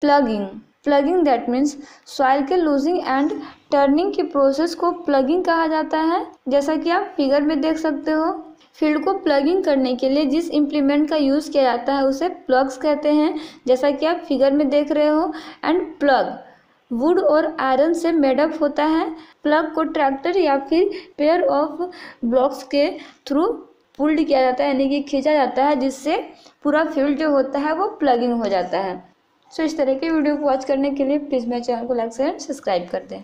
plugging ploughing that means soil के loosening and turning की process को प्लगिंग कहा जाता है जैसा कि आप फिगर में देख सकते हो फील्ड को प्लगिंग करने के लिए जिस इम्प्लीमेंट का यूज़ किया जाता है उसे प्लग्स कहते हैं जैसा कि आप फिगर में देख रहे हो एंड प्लग वुड और आयरन से मेडअप होता है प्लग को ट्रैक्टर या फिर पेयर ऑफ ब्लॉक्स के थ्रू पुल्ड किया जाता है यानी कि खींचा जाता है जिससे पूरा फील्ड जो होता है वो प्लगिंग हो जाता है सो इस तरह के वीडियो को वॉच करने के लिए प्लीज़ मेरे चैनल को लाइक शेयर सब्सक्राइब कर दें